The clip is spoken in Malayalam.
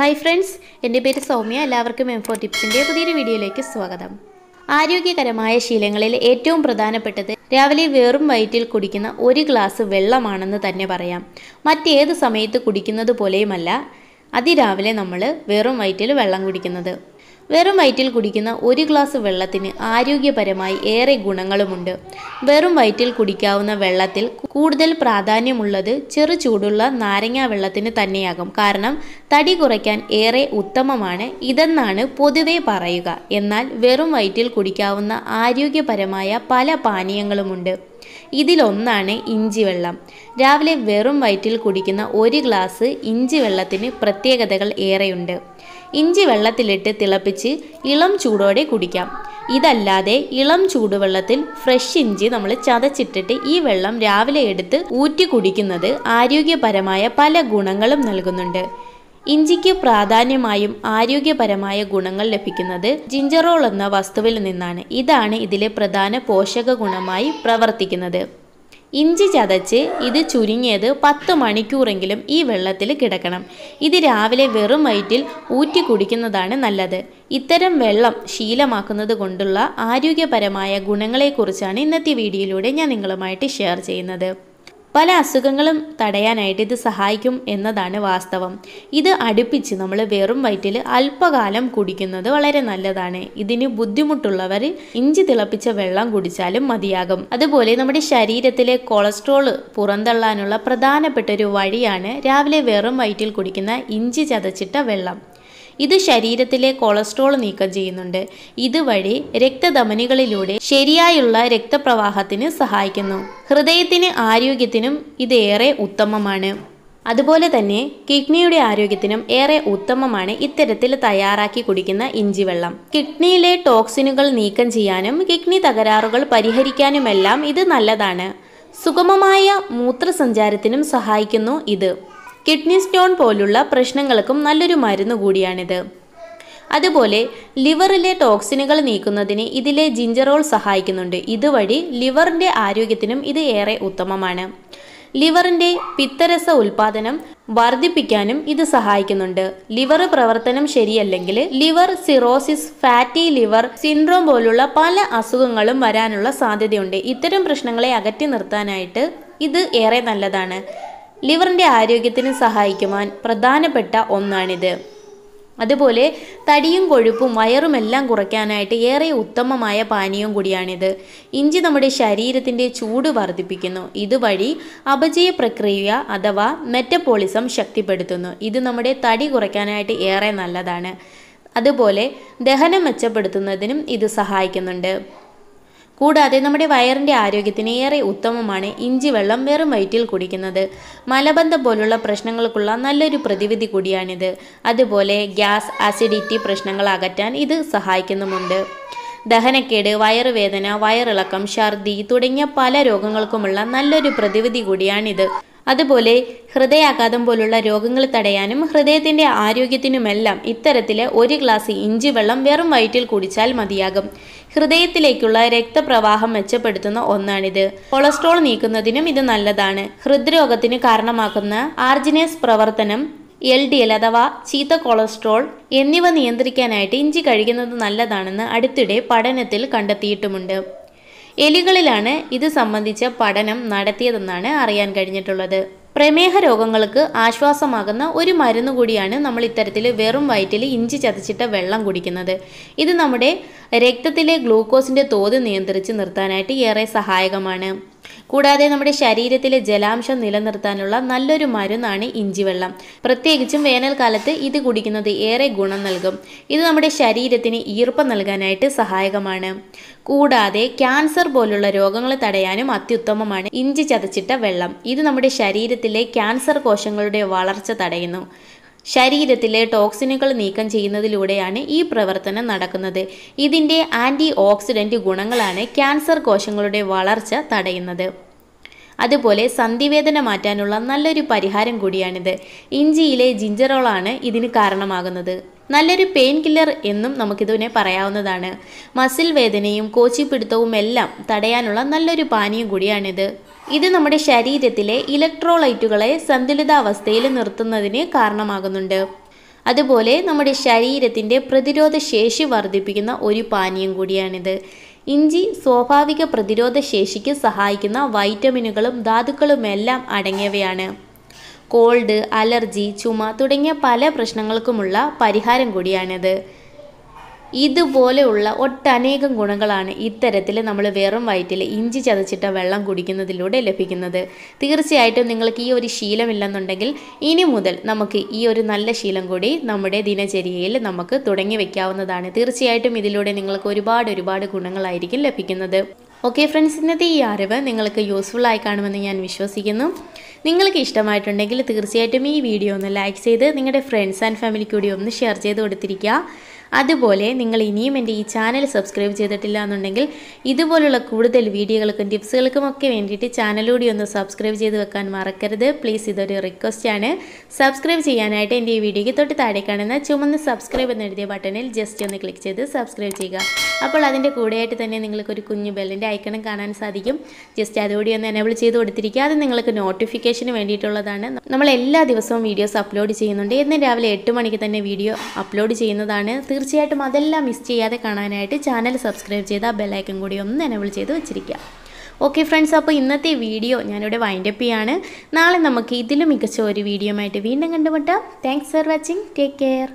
ഹായ് ഫ്രണ്ട്സ് എൻ്റെ പേര് സൗമ്യ എല്ലാവർക്കും എംഫോ ടിപ്സിൻ്റെ പുതിയൊരു വീഡിയോയിലേക്ക് സ്വാഗതം ആരോഗ്യകരമായ ശീലങ്ങളിൽ ഏറ്റവും പ്രധാനപ്പെട്ടത് രാവിലെ വെറും വയറ്റിൽ കുടിക്കുന്ന ഒരു ഗ്ലാസ് വെള്ളമാണെന്ന് തന്നെ പറയാം മറ്റേത് സമയത്ത് കുടിക്കുന്നത് പോലെയുമല്ല അതിരാവിലെ നമ്മൾ വെറും വയറ്റിൽ വെള്ളം കുടിക്കുന്നത് വെറും വയറ്റിൽ കുടിക്കുന്ന ഒരു ഗ്ലാസ് വെള്ളത്തിന് ആരോഗ്യപരമായി ഏറെ ഗുണങ്ങളുമുണ്ട് വെറും വയറ്റിൽ കുടിക്കാവുന്ന വെള്ളത്തിൽ കൂടുതൽ പ്രാധാന്യമുള്ളത് ചെറു ചൂടുള്ള നാരങ്ങാ വെള്ളത്തിന് തന്നെയാകും കാരണം തടി കുറയ്ക്കാൻ ഏറെ ഉത്തമമാണ് ഇതെന്നാണ് പൊതുവെ പറയുക എന്നാൽ വെറും വയറ്റിൽ കുടിക്കാവുന്ന ആരോഗ്യപരമായ പല പാനീയങ്ങളുമുണ്ട് ഇതിലൊന്നാണ് ഇഞ്ചി വെള്ളം രാവിലെ വെറും വയറ്റിൽ കുടിക്കുന്ന ഒരു ഗ്ലാസ് ഇഞ്ചി വെള്ളത്തിന് പ്രത്യേകതകൾ ഏറെയുണ്ട് ഇഞ്ചി വെള്ളത്തിലിട്ട് തിളപ്പിച്ച് ഇളം ചൂടോടെ കുടിക്കാം ഇതല്ലാതെ ഇളം ചൂടുവെള്ളത്തിൽ ഫ്രഷ് ഇഞ്ചി നമ്മൾ ചതച്ചിട്ടിട്ട് ഈ വെള്ളം രാവിലെ എടുത്ത് ഊറ്റി കുടിക്കുന്നത് ആരോഗ്യപരമായ പല ഗുണങ്ങളും നൽകുന്നുണ്ട് ഇഞ്ചിക്ക് പ്രാധാന്യമായും ആരോഗ്യപരമായ ഗുണങ്ങൾ ലഭിക്കുന്നത് ജിഞ്ചറോൾ എന്ന വസ്തുവിൽ നിന്നാണ് ഇതാണ് ഇതിലെ പ്രധാന പോഷക ഗുണമായി പ്രവർത്തിക്കുന്നത് ഇഞ്ചി ചതച്ച് ഇത് ചുരുങ്ങിയത് പത്ത് മണിക്കൂറെങ്കിലും ഈ വെള്ളത്തിൽ കിടക്കണം ഇത് രാവിലെ വെറും വയറ്റിൽ ഊറ്റി കുടിക്കുന്നതാണ് നല്ലത് ഇത്തരം വെള്ളം ശീലമാക്കുന്നത് കൊണ്ടുള്ള ആരോഗ്യപരമായ ഗുണങ്ങളെക്കുറിച്ചാണ് ഇന്നത്തെ വീഡിയോയിലൂടെ ഞാൻ നിങ്ങളുമായിട്ട് ഷെയർ ചെയ്യുന്നത് പല അസുഖങ്ങളും തടയാനായിട്ട് ഇത് സഹായിക്കും എന്നതാണ് വാസ്തവം ഇത് അടുപ്പിച്ച് നമ്മൾ വെറും വയറ്റിൽ അല്പകാലം കുടിക്കുന്നത് വളരെ നല്ലതാണ് ഇതിന് ബുദ്ധിമുട്ടുള്ളവർ ഇഞ്ചി തിളപ്പിച്ച വെള്ളം കുടിച്ചാലും മതിയാകും അതുപോലെ നമ്മുടെ ശരീരത്തിലെ കൊളസ്ട്രോൾ പുറന്തള്ളാനുള്ള പ്രധാനപ്പെട്ട ഒരു വഴിയാണ് രാവിലെ വെറും വയറ്റിൽ കുടിക്കുന്ന ഇഞ്ചി ചതച്ചിട്ട വെള്ളം ഇത് ശരീരത്തിലെ കൊളസ്ട്രോൾ നീക്കം ചെയ്യുന്നുണ്ട് ഇതുവഴി രക്തധമനികളിലൂടെ ശരിയായുള്ള രക്തപ്രവാഹത്തിന് സഹായിക്കുന്നു ഹൃദയത്തിന് ആരോഗ്യത്തിനും ഇത് ഏറെ ഉത്തമമാണ് അതുപോലെ തന്നെ കിഡ്നിയുടെ ആരോഗ്യത്തിനും ഏറെ ഉത്തമമാണ് ഇത്തരത്തിൽ തയ്യാറാക്കി കുടിക്കുന്ന ഇഞ്ചി വെള്ളം കിഡ്നിയിലെ ടോക്സിനുകൾ നീക്കം ചെയ്യാനും കിഡ്നി തകരാറുകൾ പരിഹരിക്കാനുമെല്ലാം ഇത് നല്ലതാണ് സുഗമമായ മൂത്രസഞ്ചാരത്തിനും സഹായിക്കുന്നു ഇത് കിഡ്നി സ്റ്റോൺ പോലുള്ള പ്രശ്നങ്ങൾക്കും നല്ലൊരു മരുന്ന് കൂടിയാണിത് അതുപോലെ ലിവറിലെ ടോക്സിനുകൾ നീക്കുന്നതിന് ഇതിലെ ജിഞ്ചറോൾ സഹായിക്കുന്നുണ്ട് ഇതുവഴി ലിവറിൻ്റെ ആരോഗ്യത്തിനും ഇത് ഏറെ ഉത്തമമാണ് ലിവറിൻ്റെ പിത്തരസ ഉൽപാദനം വർദ്ധിപ്പിക്കാനും ഇത് സഹായിക്കുന്നുണ്ട് ലിവർ പ്രവർത്തനം ശരിയല്ലെങ്കിൽ liver cirrhosis fatty liver syndrome പോലുള്ള പല അസുഖങ്ങളും വരാനുള്ള സാധ്യതയുണ്ട് ഇത്തരം പ്രശ്നങ്ങളെ അകറ്റി നിർത്താനായിട്ട് ഇത് ഏറെ നല്ലതാണ് ലിവറിൻ്റെ ആരോഗ്യത്തിന് സഹായിക്കുവാൻ പ്രധാനപ്പെട്ട ഒന്നാണിത് അതുപോലെ തടിയും കൊഴുപ്പും വയറുമെല്ലാം കുറയ്ക്കാനായിട്ട് ഏറെ ഉത്തമമായ പാനീയം കൂടിയാണിത് ഇഞ്ചി നമ്മുടെ ശരീരത്തിൻ്റെ ചൂട് വർദ്ധിപ്പിക്കുന്നു ഇതുവഴി അപചയ പ്രക്രിയ അഥവാ മെറ്റബോളിസം ശക്തിപ്പെടുത്തുന്നു ഇത് നമ്മുടെ തടി കുറയ്ക്കാനായിട്ട് ഏറെ നല്ലതാണ് അതുപോലെ ദഹനം മെച്ചപ്പെടുത്തുന്നതിനും ഇത് സഹായിക്കുന്നുണ്ട് കൂടാതെ നമ്മുടെ വയറിൻ്റെ ആരോഗ്യത്തിന് ഏറെ ഉത്തമമാണ് ഇഞ്ചി വെള്ളം വെറും വയറ്റിൽ കുടിക്കുന്നത് മലബന്ധം പോലുള്ള പ്രശ്നങ്ങൾക്കുള്ള നല്ലൊരു പ്രതിവിധി കൂടിയാണിത് അതുപോലെ ഗ്യാസ് ആസിഡിറ്റി പ്രശ്നങ്ങൾ അകറ്റാൻ ഇത് സഹായിക്കുന്നുമുണ്ട് ദഹനക്കേട് വയറുവേദന വയറിളക്കം ഛർദി തുടങ്ങിയ പല രോഗങ്ങൾക്കുമുള്ള നല്ലൊരു പ്രതിവിധി കൂടിയാണിത് അതുപോലെ ഹൃദയാഘാതം പോലുള്ള രോഗങ്ങൾ തടയാനും ഹൃദയത്തിൻ്റെ ആരോഗ്യത്തിനുമെല്ലാം ഇത്തരത്തിലെ ഒരു ഗ്ലാസ് ഇഞ്ചി വെള്ളം വെറും വയറ്റിൽ കുടിച്ചാൽ മതിയാകും ഹൃദയത്തിലേക്കുള്ള രക്തപ്രവാഹം മെച്ചപ്പെടുത്തുന്ന ഒന്നാണിത് കൊളസ്ട്രോൾ നീക്കുന്നതിനും ഇത് നല്ലതാണ് ഹൃദ്രോഗത്തിന് കാരണമാക്കുന്ന ആർജിനേസ് പ്രവർത്തനം എൽ ഡി എൽ അഥവാ ചീത്ത കൊളസ്ട്രോൾ എന്നിവ നിയന്ത്രിക്കാനായിട്ട് ഇഞ്ചി കഴിക്കുന്നത് നല്ലതാണെന്ന് അടുത്തിടെ പഠനത്തിൽ കണ്ടെത്തിയിട്ടുമുണ്ട് എലികളിലാണ് ഇത് സംബന്ധിച്ച പഠനം നടത്തിയതെന്നാണ് അറിയാൻ കഴിഞ്ഞിട്ടുള്ളത് പ്രമേഹ രോഗങ്ങൾക്ക് ആശ്വാസമാകുന്ന ഒരു മരുന്ന് കൂടിയാണ് നമ്മൾ ഇത്തരത്തിൽ വെറും വയറ്റിൽ ഇഞ്ചി ചതച്ചിട്ട വെള്ളം കുടിക്കുന്നത് ഇത് നമ്മുടെ രക്തത്തിലെ ഗ്ലൂക്കോസിൻ്റെ തോത് നിയന്ത്രിച്ച് നിർത്താനായിട്ട് ഏറെ സഹായകമാണ് കൂടാതെ നമ്മുടെ ശരീരത്തിലെ ജലാംശം നിലനിർത്താനുള്ള നല്ലൊരു മരുന്നാണ് ഇഞ്ചിവെള്ളം പ്രത്യേകിച്ചും വേനൽക്കാലത്ത് ഇത് കുടിക്കുന്നത് ഏറെ ഗുണം നൽകും ഇത് നമ്മുടെ ശരീരത്തിന് ഈർപ്പം നൽകാനായിട്ട് സഹായകമാണ് കൂടാതെ ക്യാൻസർ പോലുള്ള രോഗങ്ങൾ തടയാനും അത്യുത്തമമാണ് ഇഞ്ചി ചതച്ചിട്ട വെള്ളം ഇത് നമ്മുടെ ശരീരത്തിലെ ക്യാൻസർ കോശങ്ങളുടെ വളർച്ച തടയുന്നു ശരീരത്തിലെ ടോക്സിനുകൾ നീക്കം ചെയ്യുന്നതിലൂടെയാണ് ഈ പ്രവർത്തനം നടക്കുന്നത് ഇതിൻ്റെ ആൻറ്റി ഓക്സിഡൻറ്റ് ഗുണങ്ങളാണ് ക്യാൻസർ കോശങ്ങളുടെ വളർച്ച തടയുന്നത് അതുപോലെ സന്ധിവേദന മാറ്റാനുള്ള നല്ലൊരു പരിഹാരം കൂടിയാണിത് ഇഞ്ചിയിലെ ജിഞ്ചറോളാണ് ഇതിന് കാരണമാകുന്നത് നല്ലൊരു പെയിൻ കില്ലർ എന്നും നമുക്കിതിനെ പറയാവുന്നതാണ് മസിൽ വേദനയും കോച്ചിപ്പിടുത്തവും എല്ലാം തടയാനുള്ള നല്ലൊരു പാനീയം കൂടിയാണിത് ഇത് നമ്മുടെ ശരീരത്തിലെ ഇലക്ട്രോലൈറ്റുകളെ സന്തുലിതാവസ്ഥയിൽ നിർത്തുന്നതിന് കാരണമാകുന്നുണ്ട് അതുപോലെ നമ്മുടെ ശരീരത്തിൻ്റെ പ്രതിരോധ ശേഷി വർദ്ധിപ്പിക്കുന്ന ഒരു പാനീയം കൂടിയാണിത് ഇഞ്ചി സ്വാഭാവിക പ്രതിരോധ ശേഷിക്ക് സഹായിക്കുന്ന വൈറ്റമിനുകളും ധാതുക്കളുമെല്ലാം അടങ്ങിയവയാണ് കോൾഡ് അലർജി ചുമ തുടങ്ങിയ പല പ്രശ്നങ്ങൾക്കുമുള്ള പരിഹാരം കൂടിയാണിത് ഇതുപോലെയുള്ള ഒട്ടനേകം ഗുണങ്ങളാണ് ഇത്തരത്തിൽ നമ്മൾ വെറും വയറ്റിൽ ഇഞ്ചി ചതച്ചിട്ട വെള്ളം കുടിക്കുന്നതിലൂടെ ലഭിക്കുന്നത് തീർച്ചയായിട്ടും നിങ്ങൾക്ക് ഈ ഒരു ശീലമില്ലെന്നുണ്ടെങ്കിൽ ഇനി മുതൽ നമുക്ക് ഈ ഒരു നല്ല ശീലം കൂടി നമ്മുടെ ദിനചര്യയിൽ നമുക്ക് തുടങ്ങി വെക്കാവുന്നതാണ് തീർച്ചയായിട്ടും ഇതിലൂടെ നിങ്ങൾക്ക് ഒരുപാട് ഒരുപാട് ഗുണങ്ങളായിരിക്കും ലഭിക്കുന്നത് ഓക്കെ ഫ്രണ്ട്സ് ഇന്നത്തെ ഈ അറിവ് നിങ്ങൾക്ക് യൂസ്ഫുൾ ആയി കാണുമെന്ന് ഞാൻ വിശ്വസിക്കുന്നു നിങ്ങൾക്ക് ഇഷ്ടമായിട്ടുണ്ടെങ്കിൽ തീർച്ചയായിട്ടും ഈ വീഡിയോ ഒന്ന് ലൈക്ക് ചെയ്ത് നിങ്ങളുടെ ഫ്രണ്ട്സ് ആൻഡ് ഫാമിലിക്കൂടി ഒന്ന് ഷെയർ ചെയ്ത് കൊടുത്തിരിക്കുക അതുപോലെ നിങ്ങൾ ഇനിയും എൻ്റെ ഈ ചാനൽ സബ്സ്ക്രൈബ് ചെയ്തിട്ടില്ല എന്നുണ്ടെങ്കിൽ ഇതുപോലുള്ള കൂടുതൽ വീഡിയോകൾക്കും ടിപ്സുകൾക്കും ഒക്കെ വേണ്ടിയിട്ട് ചാനലൂടി ഒന്ന് സബ്സ്ക്രൈബ് ചെയ്ത് വെക്കാൻ മറക്കരുത് പ്ലീസ് ഇതൊരു റിക്വസ്റ്റാണ് സബ്സ്ക്രൈബ് ചെയ്യാനായിട്ട് എൻ്റെ ഈ വീഡിയോയ്ക്ക് തൊട്ട് താഴെ കാണുന്ന ചുമന്ന് സബ്സ്ക്രൈബ് എന്നെഴുതിയ ബട്ടണിൽ ജസ്റ്റ് ഒന്ന് ക്ലിക്ക് ചെയ്ത് സബ്സ്ക്രൈബ് ചെയ്യുക അപ്പോൾ അതിൻ്റെ കൂടെയായിട്ട് തന്നെ നിങ്ങൾക്ക് ഒരു കുഞ്ഞു ബെല്ലിൻ്റെ ഐക്കണം കാണാൻ സാധിക്കും ജസ്റ്റ് അതുകൂടി ഒന്ന് എനേബിൾ ചെയ്ത് കൊടുത്തിരിക്കുക അത് നിങ്ങൾക്ക് നോട്ടിഫിക്കേഷന് വേണ്ടിയിട്ടുള്ളതാണ് നമ്മൾ എല്ലാ ദിവസവും വീഡിയോസ് അപ്ലോഡ് ചെയ്യുന്നുണ്ട് എന്നും രാവിലെ എട്ട് മണിക്ക് തന്നെ വീഡിയോ അപ്ലോഡ് ചെയ്യുന്നതാണ് തീർച്ചയായിട്ടും അതെല്ലാം മിസ് ചെയ്യാതെ കാണാനായിട്ട് ചാനൽ സബ്സ്ക്രൈബ് ചെയ്ത് ആ ബെല്ലൈക്കൺ കൂടി ഒന്ന് എനേബിൾ ചെയ്ത് വെച്ചിരിക്കുക ഓക്കെ ഫ്രണ്ട്സ് അപ്പോൾ ഇന്നത്തെ വീഡിയോ ഞാനിവിടെ വൈൻഡപ്പ് ചെയ്യാണ് നാളെ നമുക്ക് ഇതിലും മികച്ച ഒരു വീഡിയോ ആയിട്ട് വീണ്ടും കണ്ടുമുട്ടാം thanks for watching take care